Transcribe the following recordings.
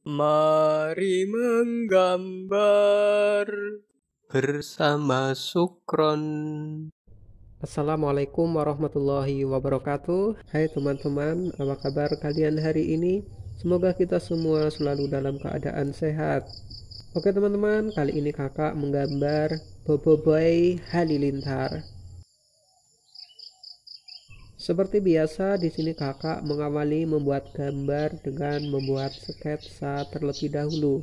Mari menggambar bersama Sukron. Assalamualaikum warahmatullahi wabarakatuh. Hai teman-teman, apa kabar kalian hari ini? Semoga kita semua selalu dalam keadaan sehat. Oke teman-teman, kali ini kakak menggambar Boboiboy Halilintar. Seperti biasa, di sini kakak mengawali membuat gambar dengan membuat sketsa terlebih dahulu.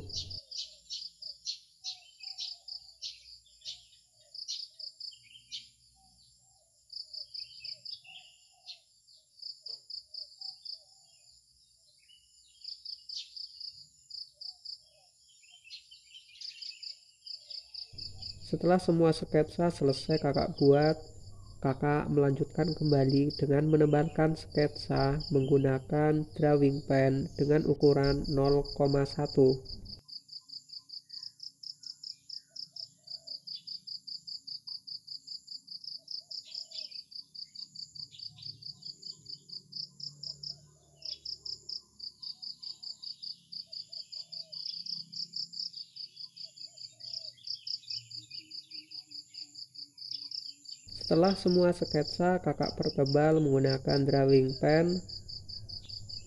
Setelah semua sketsa selesai kakak buat, kakak melanjutkan kembali dengan menebarkan sketsa menggunakan drawing pen dengan ukuran 0,1 Setelah semua sketsa kakak pertebal menggunakan drawing pen,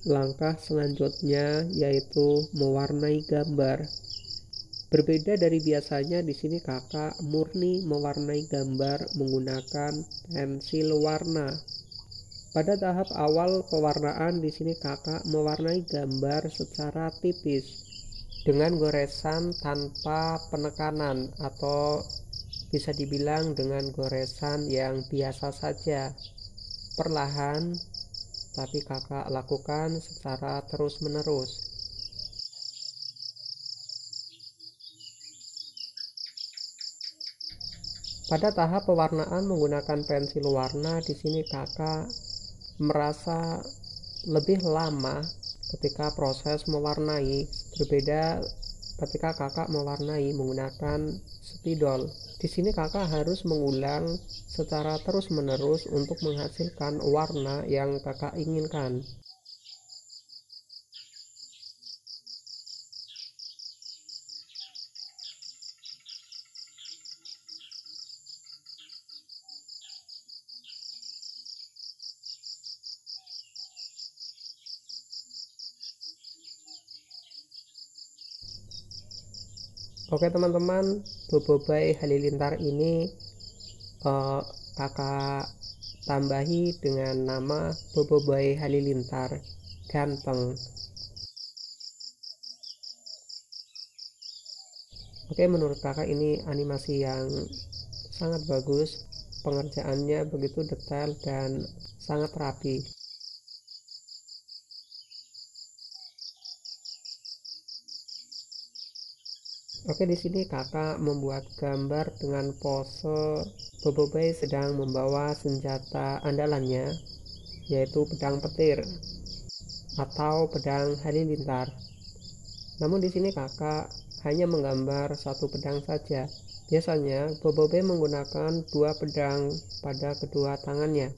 langkah selanjutnya yaitu mewarnai gambar. Berbeda dari biasanya, di sini kakak murni mewarnai gambar menggunakan pensil warna. Pada tahap awal pewarnaan, di sini kakak mewarnai gambar secara tipis dengan goresan tanpa penekanan atau bisa dibilang dengan goresan yang biasa saja. Perlahan, tapi kakak lakukan secara terus-menerus. Pada tahap pewarnaan menggunakan pensil warna, di sini kakak merasa lebih lama ketika proses mewarnai, berbeda ketika kakak mewarnai menggunakan spidol. Di sini kakak harus mengulang secara terus-menerus untuk menghasilkan warna yang kakak inginkan. Oke teman-teman, Boboiboy Halilintar ini uh, kakak tambahi dengan nama Boboiboy Halilintar Ganteng. Oke, menurut kakak ini animasi yang sangat bagus, pengerjaannya begitu detail dan sangat rapi. Oke, di sini kakak membuat gambar dengan pose Boboiboy sedang membawa senjata andalannya, yaitu pedang petir atau pedang halilintar. Namun di sini kakak hanya menggambar satu pedang saja. Biasanya Boboiboy menggunakan dua pedang pada kedua tangannya.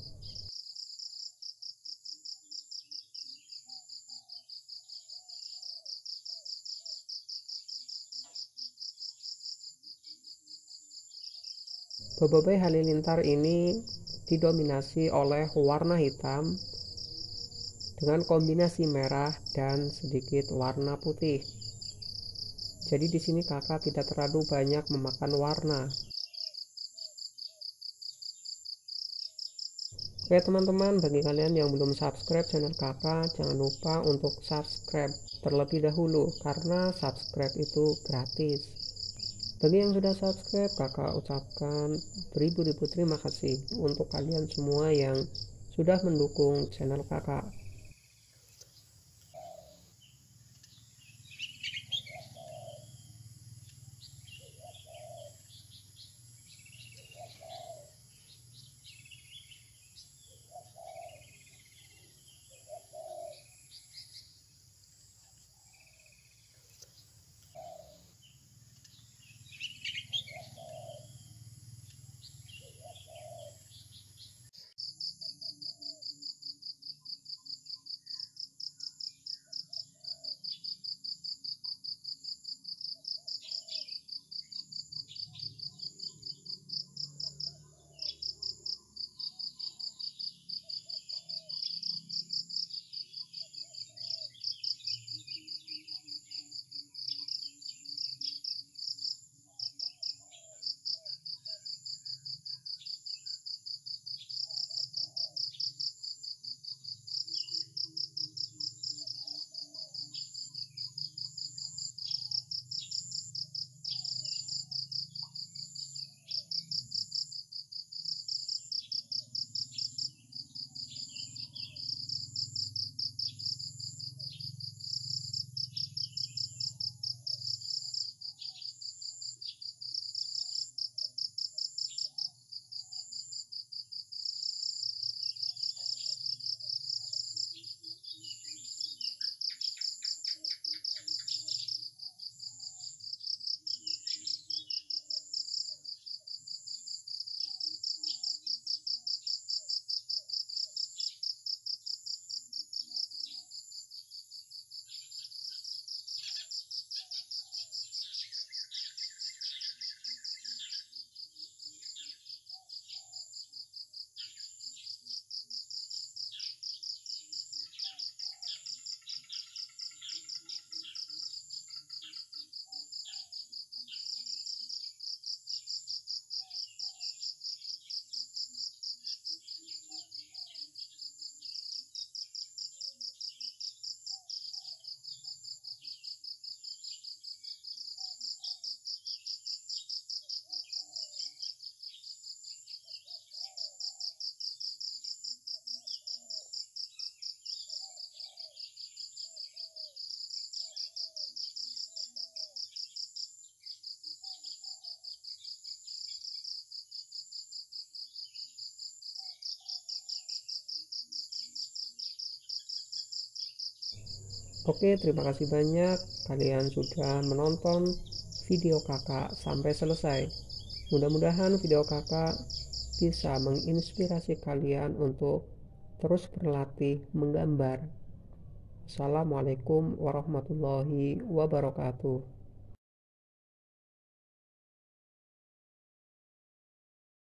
Boboiboy Halilintar ini didominasi oleh warna hitam dengan kombinasi merah dan sedikit warna putih. Jadi di sini kakak tidak terlalu banyak memakan warna. Oke teman-teman, bagi kalian yang belum subscribe channel kakak, jangan lupa untuk subscribe terlebih dahulu karena subscribe itu gratis. Bagi yang sudah subscribe, kakak ucapkan beribu-ribu terima kasih untuk kalian semua yang sudah mendukung channel kakak. Oke, terima kasih banyak kalian sudah menonton video kakak sampai selesai. Mudah-mudahan video kakak bisa menginspirasi kalian untuk terus berlatih menggambar. Assalamualaikum warahmatullahi wabarakatuh.